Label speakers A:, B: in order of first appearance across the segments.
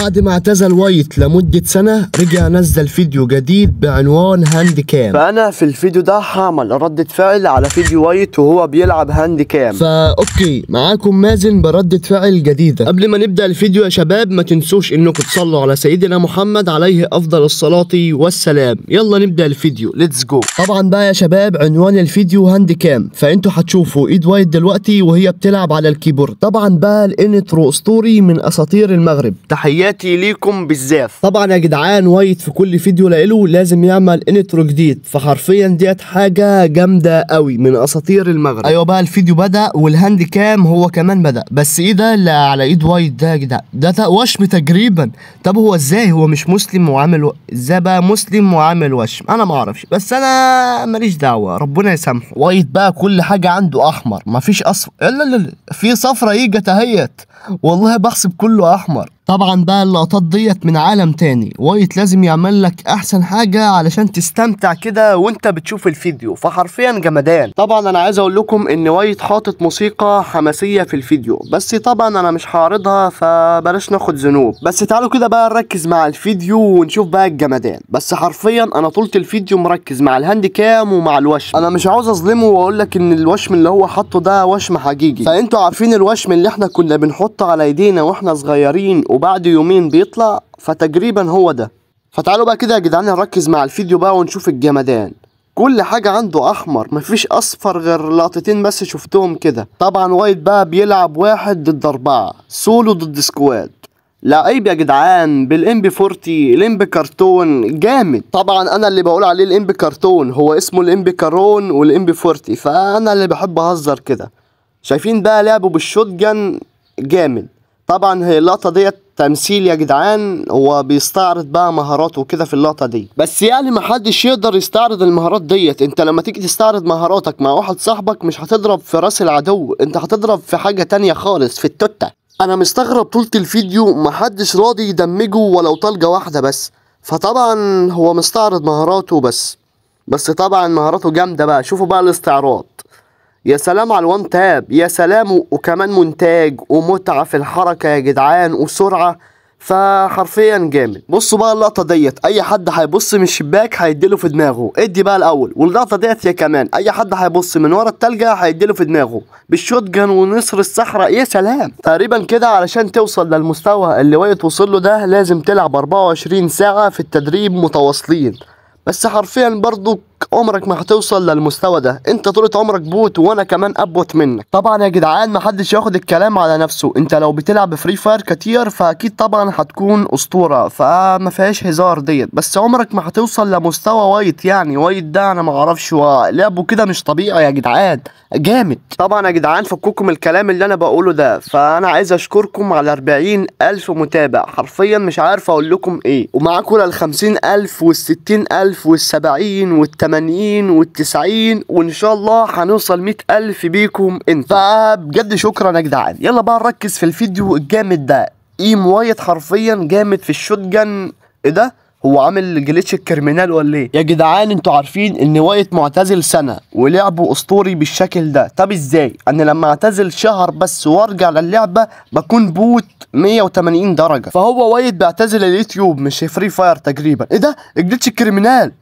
A: بعد ما اعتزل وايت لمدة سنة رجع نزل فيديو جديد بعنوان هاند كام فأنا في الفيديو ده هعمل ردة فعل على فيديو وايت وهو بيلعب هاند كام فا اوكي معاكم مازن بردة فعل جديدة قبل ما نبدأ الفيديو يا شباب ما تنسوش انكم تصلوا على سيدنا محمد عليه افضل الصلاة والسلام يلا نبدأ الفيديو ليتس جو طبعا بقى يا شباب عنوان الفيديو هاند كام فانتوا هتشوفوا ايد وايت دلوقتي وهي بتلعب على الكيبورد طبعا بقى الانترو اسطوري من اساطير المغرب تحياتي تحياتي ليكم بالزاف طبعا يا جدعان وايت في كل فيديو لإله لازم يعمل انترو جديد فحرفيا ديت حاجه جامده قوي من اساطير المغرب ايوه بقى الفيديو بدا والهاند كام هو كمان بدا بس ايه ده اللي على ايد وايت ده يا جدعان ده وشم تجريبا طب هو ازاي هو مش مسلم وعامل و... ازاي بقى مسلم وعامل وشم انا ما اعرفش بس انا ماليش دعوه ربنا يسامحه وايت بقى كل حاجه عنده احمر مفيش اصفر لا لا لا في صفرة ايه جت اهيت والله بحسب كله احمر طبعا بقى اللقطات ديت من عالم تاني وايت لازم يعمل لك احسن حاجه علشان تستمتع كده وانت بتشوف الفيديو فحرفيا جمدان طبعا انا عايز اقول لكم ان وايت حاطط موسيقى حماسيه في الفيديو بس طبعا انا مش هعرضها فبلاش ناخد ذنوب بس تعالوا كده بقى نركز مع الفيديو ونشوف بقى الجمدان بس حرفيا انا طولت الفيديو مركز مع الهاند كام ومع الوشم انا مش عاوز اظلمه واقول لك ان الوشم اللي هو حاطه ده وشم حقيقي فانتوا عارفين الوشم اللي احنا كنا بنحطه على ايدينا واحنا صغيرين وبعد يومين بيطلع فتقريبا هو ده فتعالوا بقى كده يا جدعان نركز مع الفيديو بقى ونشوف الجمدان كل حاجة عنده أحمر مفيش أصفر غير لقطتين بس شفتهم كده طبعا وايت بقى بيلعب واحد ضد أربعة سولو ضد سكواد لعيب يا جدعان بالام بي فورتي الام بي كرتون جامد طبعا انا اللي بقول عليه الام بي كرتون هو اسمه الام بي كارون والام بي فورتي فانا اللي بحب اهزر كده شايفين بقى لعبه بالشوت جامد طبعا هي اللقطه ديت تمثيل يا جدعان هو بيستعرض بقى مهاراته وكده في اللقطه دي بس يعني محدش يقدر يستعرض المهارات ديت انت لما تيجي تستعرض مهاراتك مع واحد صاحبك مش هتضرب في راس العدو انت هتضرب في حاجه تانية خالص في التوته انا مستغرب طولة الفيديو محدش راضي يدمجه ولو طلقه واحده بس فطبعا هو مستعرض مهاراته بس بس طبعا مهاراته جامده بقى شوفوا بقى الاستعراض يا سلام على الوان تاب يا سلام وكمان مونتاج ومتعة في الحركة يا جدعان وسرعة فحرفيا جامد بصوا بقى اللقطه ديت اي حد هيبص من الشباك هيديله في دماغه ادي بقى الاول واللقطه ديت يا كمان اي حد هيبص من ورا التلجه هيديله في دماغه بالشوت جان ونصر الصحراء يا سلام تقريبا كده علشان توصل للمستوى اللي وايت توصل له ده لازم تلعب 24 ساعه في التدريب متواصلين بس حرفيا برضو عمرك ما هتوصل للمستوى ده انت طولة عمرك بوت وانا كمان ابوت منك طبعا يا جدعان محدش ياخد الكلام على نفسه انت لو بتلعب فري فاير كتير فاكيد طبعا هتكون اسطوره فما فيهاش هزار ديت بس عمرك ما هتوصل لمستوى وايت يعني وايت ده انا ما اعرفش لعبه كده مش طبيعي يا جدعان جامد طبعا يا جدعان فكوكم الكلام اللي انا بقوله ده فانا عايز اشكركم على 40 الف متابع حرفيا مش عارف اقول لكم ايه ومعاكم ال 50 الف وال 60 الف وال 70 وال والتمانين والتسعين وان شاء الله هنوصل مئة الف بيكم انت فبجد شكرا يا جدعان يلا بقى نركز في الفيديو الجامد ده ايم وايت حرفيا جامد في الشوتجن ايه ده هو عامل جليتش الكرمينال ولا ايه يا جدعان انتوا عارفين ان وايت معتزل سنه ولعبه اسطوري بالشكل ده طب ازاي انا لما اعتزل شهر بس وارجع للعبه بكون بوت 180 درجه فهو وايت بيعتزل اليوتيوب مش فري فاير تقريبا ايه ده الجليتش الكرمينال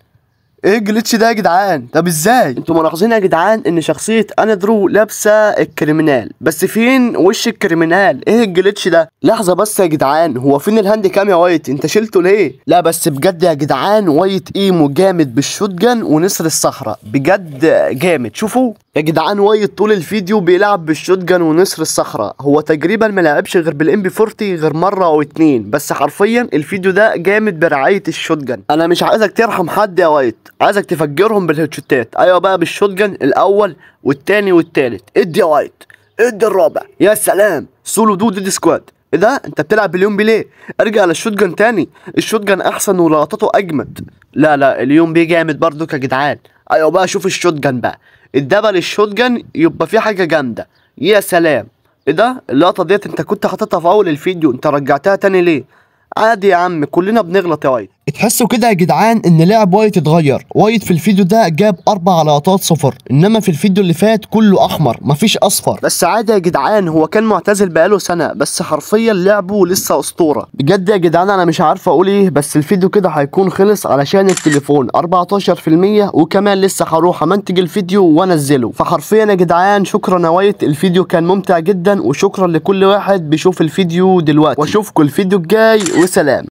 A: ايه الجليتش ده يا جدعان طب ازاي انتوا ملاحظين يا جدعان ان شخصيه انا درو لابسه الكريمنال بس فين وش الكريمنال ايه الجليتش ده لحظه بس يا جدعان هو فين الهاند كام يا وايت انت شلته ليه لا بس بجد يا جدعان وايت ايمو جامد بالشوتجن ونسر الصحراء بجد جامد شوفوا يا جدعان وايد طول الفيديو بيلعب بالشوتجن ونسر الصخرة هو تقريبا ما لعبش غير بالام بي 40 غير مرة او اتنين بس حرفيا الفيديو ده جامد برعاية الشوتجن انا مش عايزك ترحم حد يا وايد عايزك تفجرهم بالهيتشوتات ايوه بقى بالشوتجن الاول والتاني والتالت ادي يا وايد ادي الرابع يا سلام سولو دو ديد سكواد ايه ده انت بتلعب باليوم بليه ارجع للشوتجن تاني الشوتجن احسن ولقطاته اجمد لا لا اليوم بيه جامد برضو يا جدعان ايوه بقى شوف الشوت جان بقى الدبل الشوت جان يبقى فيه حاجه جامده يا سلام ايه ده اللقطه ديت انت كنت حاططها في اول الفيديو انت رجعتها تاني ليه عادي يا عم كلنا بنغلط يا وايد تحسوا كده يا جدعان ان لعب وايت اتغير وايت في الفيديو ده جاب اربع لقطات صفر انما في الفيديو اللي فات كله احمر مفيش اصفر بس عادي يا جدعان هو كان معتزل بقاله سنه بس حرفيا لعبه لسه اسطوره بجد يا جدعان انا مش عارف اقول ايه بس الفيديو كده هيكون خلص علشان التليفون 14% وكمان لسه هروح امنتج الفيديو وانزله فحرفيا يا جدعان شكرا يا وايت الفيديو كان ممتع جدا وشكرا لكل واحد بيشوف الفيديو دلوقتي واشوفكم الفيديو الجاي وسلام